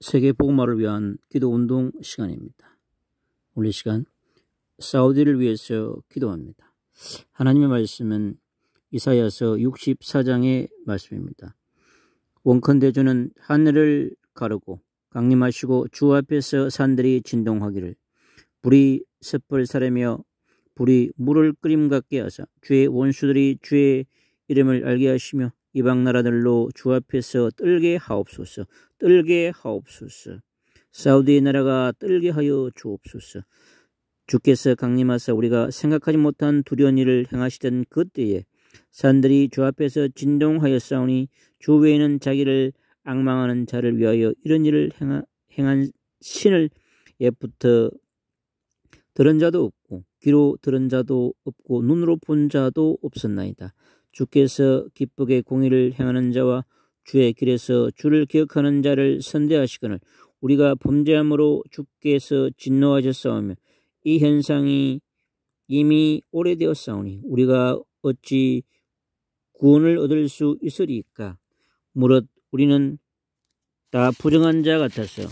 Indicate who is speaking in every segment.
Speaker 1: 세계 복음화를 위한 기도 운동 시간입니다. 오늘 시간 사우디를 위해서 기도합니다. 하나님의 말씀은 이사야서 64장의 말씀입니다. 원컨대 주는 하늘을 가르고 강림하시고 주 앞에서 산들이 진동하기를 불이 섣불 사르며 불이 물을 끓임 같게 하사 주의 원수들이 주의 이름을 알게 하시며 이방 나라들로 주 앞에서 떨게 하옵소서 떨게 하옵소서 사우디 나라가 떨게 하여 주옵소서 주께서 강림하사 우리가 생각하지 못한 두려운 일을 행하시던 그때에 산들이 주 앞에서 진동하였사오니주 외에는 자기를 악망하는 자를 위하여 이런 일을 행하, 행한 신을 옛부터 들은 자도 없고 귀로 들은 자도 없고 눈으로 본 자도 없었나이다. 주께서 기쁘게 공의를 행하는 자와 주의 길에서 주를 기억하는 자를 선대하시거늘 우리가 범죄함으로 주께서 진노하셨사오며 이 현상이 이미 오래되었사오니 우리가 어찌 구원을 얻을 수 있으리까 무릇 우리는 다 부정한 자 같아서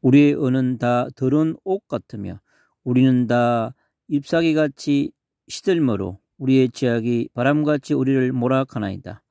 Speaker 1: 우리의 은은 다 더러운 옷 같으며 우리는 다 잎사귀같이 시들므로 우리의 죄악이 바람같이 우리를 몰아가나이다.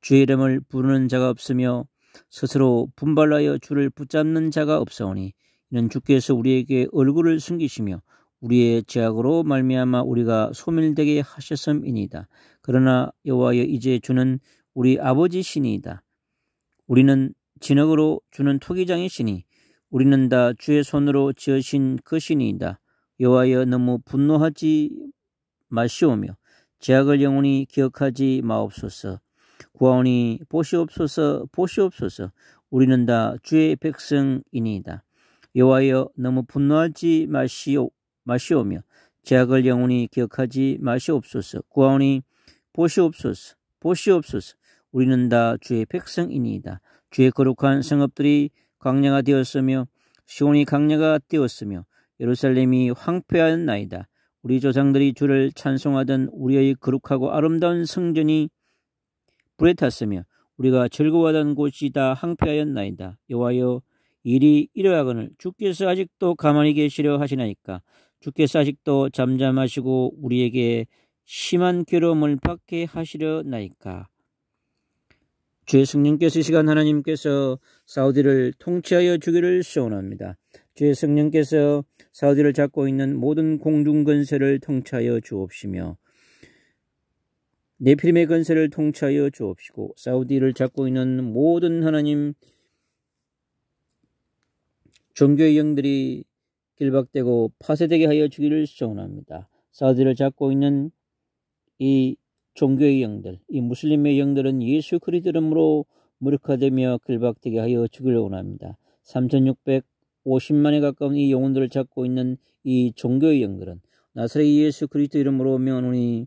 Speaker 1: 주의 이름을 부르는 자가 없으며 스스로 분발하여 주를 붙잡는 자가 없사오니 이는 주께서 우리에게 얼굴을 숨기시며 우리의 죄악으로 말미암아 우리가 소멸되게 하셨음이니이다. 그러나 여호와여 이제 주는 우리 아버지 신이다. 이 우리는 진흙으로 주는 토기장의 신이 우리는 다 주의 손으로 지으신 그 신이다. 이 여호와여 너무 분노하지 마시오며 제약을 영원히 기억하지 마옵소서. 구하오니 보시옵소서 보시옵소서 우리는 다 주의 백성이니이다. 여호와여 너무 분노하지 마시오, 마시오며 제약을 영원히 기억하지 마시옵소서 구하오니 보시옵소서 보시옵소서 우리는 다 주의 백성이니이다. 주의 거룩한 성읍들이 강야가 되었으며 시온이 강야가 되었으며 예루살렘이 황폐하였나이다. 우리 조상들이 주를 찬송하던 우리의 거룩하고 아름다운 성전이 불에 탔으며 우리가 즐거워하던 곳이 다 황폐하였나이다. 여호와여 일이 이러하거늘 주께서 아직도 가만히 계시려 하시나이까 주께서 아직도 잠잠하시고 우리에게 심한 괴로움을 받게 하시려나이까 주의 성령께서 이 시간 하나님께서 사우디를 통치하여 주기를 소원합니다. 주의 성령께서 사우디를 잡고 있는 모든 공중건세를 통치하여 주옵시며 네피림의 건세를 통치하여 주옵시고 사우디를 잡고 있는 모든 하나님 종교의 영들이 길박되고 파쇄되게 하여 주기를 소원합니다. 사우디를 잡고 있는 이 종교의 영들, 이 무슬림의 영들은 예수 그리스도 이름으로 무력화되며 길박되게 하여 주기를 원합니다. 3600 50만에 가까운 이 영혼들을 찾고 있는 이 종교의 영들은 나사렛 예수 그리스도 이름으로 명운이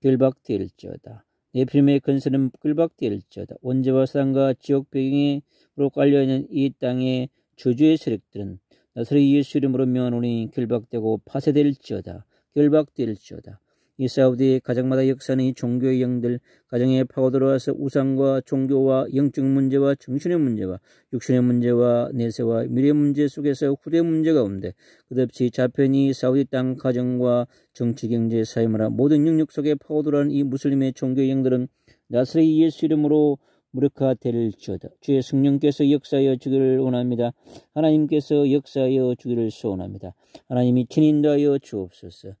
Speaker 1: 결박될지어다. 내필의 근세는 결박될지어다 원죄와 사랑과 지옥 배경으로 깔려있는 이 땅의 주주의 세력들은 나사렛 예수 이름으로 명운이 결박되고 파쇄될지어다. 결박될지어다. 이 사우디 가정마다 역사는 종교의 영들 가정에 파고들어와서 우상과 종교와 영적 문제와 정신의 문제와 육신의 문제와 내세와 미래 문제 속에서 후대 문제가 없는데 끝없이 자편이 사우디 땅 가정과 정치 경제 사회마다 모든 영역 속에 파고들어온 이 무슬림의 종교의 영들은 나스레 예수 이름으로 무력화 될지어다. 주의 성령께서 역사하여 주기를 원합니다. 하나님께서 역사하여 주기를 소원합니다. 하나님이 친인도하여 주옵소서.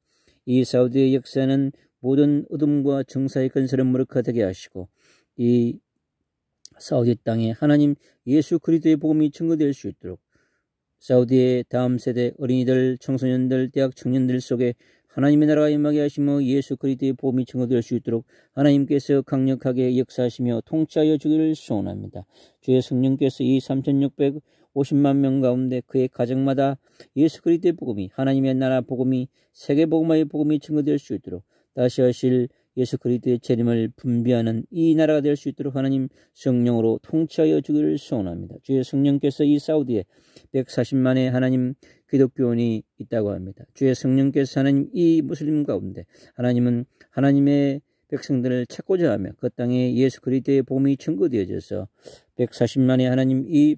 Speaker 1: 이 사우디의 역사는 모든 어둠과 정사의 근설를 무력화되게 하시고 이 사우디 땅에 하나님 예수 그리스도의 복음이 증거될 수 있도록 사우디의 다음 세대 어린이들, 청소년들, 대학 청년들 속에 하나님의 나라가 임하게 하시며 예수 그리스도의 복음이 증거될 수 있도록 하나님께서 강력하게 역사하시며 통치하여 주기를 소원합니다. 주의 성령께서 이3600 50만 명 가운데 그의 가정마다 예수 그리스도의 복음이 하나님의 나라 복음이 세계 복음화의 복음이 증거될 수 있도록 다시 하실 예수 그리스도의 재림을 분비하는 이 나라가 될 수 있도록 하나님 성령으로 통치하여 주기를 소원합니다. 주의 성령께서 이 사우디에 140만의 하나님 기독교원이 있다고 합니다. 주의 성령께서 하나님 이 무슬림 가운데 하나님은 하나님의 백성들을 찾고자 하며 그 땅에 예수 그리스도의 복음이 증거되어져서 140만의 하나님 이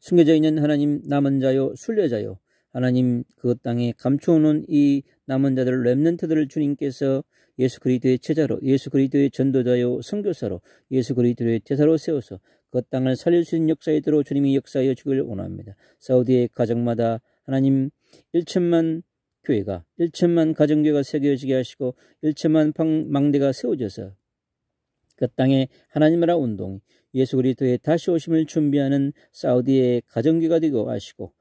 Speaker 1: 숨겨져 있는 하나님 남은 자요 순례자요 하나님 그 땅에 감추어놓은 이 남은 자들 렘넌트들을 주님께서 예수 그리스도의 제자로 예수 그리스도의 전도자요 선교사로 예수 그리스도의 제사로 세워서 그 땅을 살릴 수 있는 역사에 들어 주님이 역사하여 주기를 원합니다. 사우디의 가정마다 하나님 1천만 교회가 1천만 가정교회가 새겨지게 하시고 1천만 망대가 세워져서 그 땅에 하나님 나라 운동이 예수 그리스도의 다시 오심을 준비하는 사우디의 가정교가 되고 하시고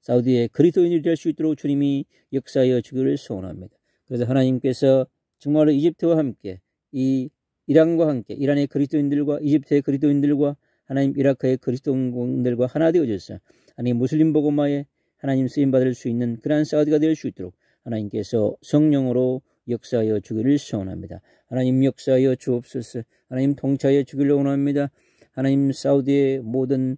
Speaker 1: 사우디의 그리스도인이 될 수 있도록 주님이 역사하여 주기를 소원합니다. 그래서 하나님께서 정말로 이집트와 함께 이 이란과 함께 이란의 그리스도인들과 이집트의 그리스도인들과 하나님 이라크의 그리스도인들과 하나 되어져서 아니 무슬림 보고마에 하나님 쓰임 받을 수 있는 그러한 사우디가 될 수 있도록 하나님께서 성령으로 역사하여 주기를 소원합니다. 하나님 역사하여 주옵소서. 하나님 통치하여 주기를 원합니다. 하나님 사우디의 모든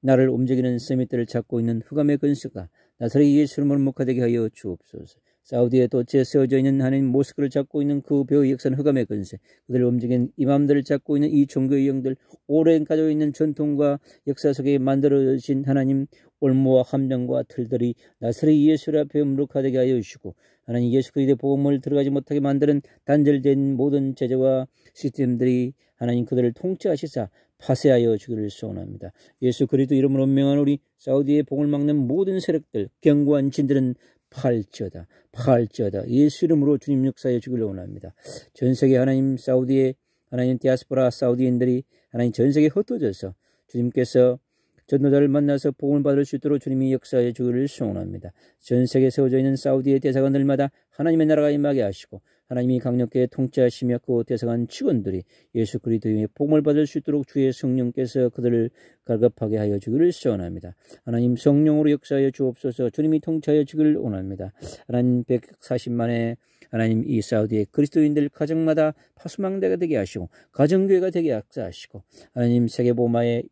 Speaker 1: 나를 움직이는 세미들을 찾고 있는 흑암의 근수가 나사렛 예수를 몰목하되게 하여 주옵소서. 사우디에 도체 세워져 있는 하나님 모스크를 잡고 있는 그 배의 역사는 흑암의 근세, 그들을 움직인 이맘들을 잡고 있는 이 종교의 영들, 오랜 가지고 있는 전통과 역사 속에 만들어진 하나님 올무와 함정과 틀들이 나사렛 예수를 앞에 무룩하되게 하여 주시고 하나님 예수 그리스도의 복음을 들어가지 못하게 만드는 단절된 모든 제재와 시스템들이 하나님 그들을 통치하시사 파쇄하여 주기를 소원합니다. 예수 그리스도 이름으로 명한 우리 사우디의 복을 막는 모든 세력들 경고한 진들은 팔지어다 팔지어다 예수 이름으로 주님 역사에 주기를 원합니다. 전 세계 하나님 사우디의 하나님 디아스포라 사우디인들이 하나님 전 세계 에 흩어져서 주님께서 전도자를 만나서 복음을 받을 수 있도록 주님이 역사의 주를 소원합니다. 전 세계에 세워져 있는 사우디의 대사관들마다 하나님의 나라가 임하게 하시고 하나님이 강력히 통치하시며 그 대성한 직원들이 예수 그리스도의 복을 받을 수 있도록 주의 성령께서 그들을 갈급하게 하여 주기를 소원합니다. 하나님 성령으로 역사하여 주옵소서 주님이 통치하여 주기를 원합니다. 하나님 140만의 하나님 이 사우디의 그리스도인들 가정마다 파수망대가 되게 하시고 가정교회가 되게 역사하시고 하나님 세계보마의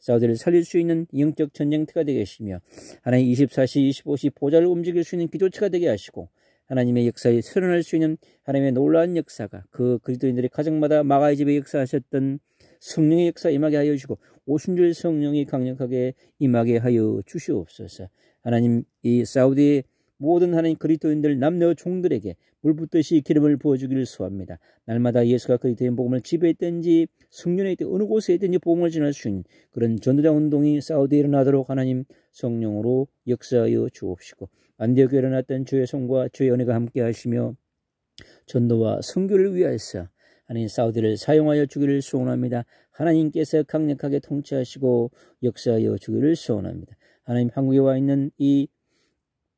Speaker 1: 사우디를 살릴 수 있는 영적 전쟁터가 되게 하시며 하나님 24시 25시 보좌를 움직일 수 있는 기도체가 되게 하시고 하나님의 역사에 실현할 수 있는 하나님의 놀라운 역사가 그 그리스도인들의 가정마다 마가의 집에 역사하셨던 성령의 역사 임하게 하여 주시고 오순절 성령이 강력하게 임하게 하여 주시옵소서. 하나님 이 사우디 모든 하나님 그리스도인들 남녀 종들에게 물 붓듯이 기름을 부어주기를 소합니다. 날마다 예수가 그리스도의 복음을 집에있든지 승륜에 있든 어느 곳에 있든지 복음을 전할 수 있는 그런 전도자 운동이 사우디에 일어나도록 하나님 성령으로 역사하여 주옵시고 안디옥에 일어났던 주의 손과 주의 은혜가 함께 하시며 전도와 선교를 위하여서 하나님 사우디를 사용하여 주기를 소원합니다. 하나님께서 강력하게 통치하시고 역사하여 주기를 소원합니다. 하나님 한국에 와 있는 이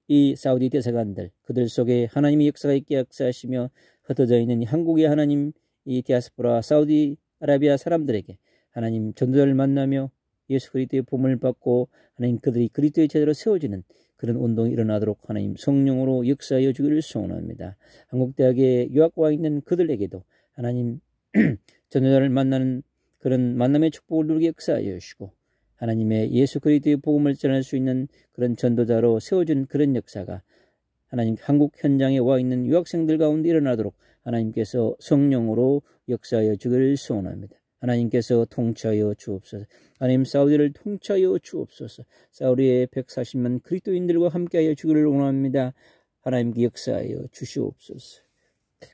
Speaker 1: 이 사우디 대사관들 그들 속에 하나님의 역사가 있게 역사하시며 흩어져 있는 한국의 하나님 이 디아스포라 사우디 아라비아 사람들에게 하나님 전도자를 만나며 예수 그리스도의 보험을 받고 하나님 그들이 그리스도의 제대로 세워지는 그런 운동이 일어나도록 하나님 성령으로 역사하여 주기를 소원합니다. 한국대학에 유학과 있는 그들에게도 하나님 전도자를 만나는 그런 만남의 축복을 누리게 역사하여 주시고 하나님의 예수 그리스도의 복음을 전할 수 있는 그런 전도자로 세워준 그런 역사가 하나님 한국 현장에 와 있는 유학생들 가운데 일어나도록 하나님께서 성령으로 역사하여 주기를 소원합니다. 하나님께서 통치하여 주옵소서. 하나님 사우디를 통치하여 주옵소서. 사우디의 140만 그리스도인들과 함께하여 주기를 원합니다. 하나님 께 역사하여 주시옵소서.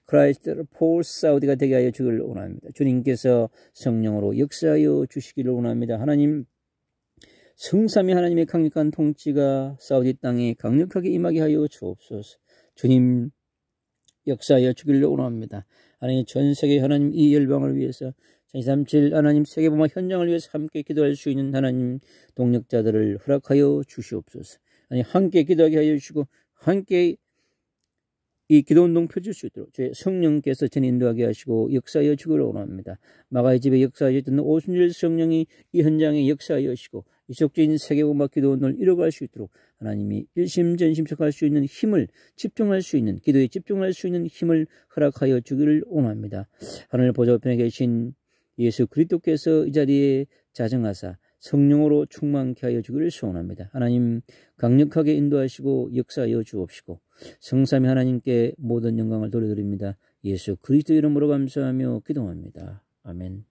Speaker 1: 크라이스트를 포 사우디가 되게 하여 주기를 원합니다. 주님께서 성령으로 역사하여 주시기를 원합니다. 하나님 성삼위 하나님의 강력한 통치가 사우디 땅에 강력하게 임하게 하여 주옵소서. 주님 역사하여 주기를 원합니다. 하나님 전 세계 하나님 이 열방을 위해서 2 3 7 하나님 세계보마 현장을 위해서 함께 기도할 수 있는 하나님 동력자들을 허락하여 주시옵소서. 아니 함께 기도하게 하여 주시고 함께 이 기도운동 펼칠 수 있도록 주의 성령께서 전 인도하게 하시고 역사여 주기를 원합니다. 마가의 집에 역사여 듣는 오순절 성령이 이 현장에 역사여 시고 이속적인 세계음악 기도 원을 이뤄갈 수 있도록 하나님이 일심전심 척할수 있는 힘을 집중할 수 있는 기도에 집중할 수 있는 힘을 허락하여 주기를 원합니다. 하늘 보좌편에 계신 예수 그리스도께서 이 자리에 자정하사 성령으로 충만케 하여 주기를 소원합니다. 하나님 강력하게 인도하시고 역사하여 주옵시고 성삼이 하나님께 모든 영광을 돌려드립니다. 예수 그리스도 이름으로 감사하며 기도합니다. 아멘.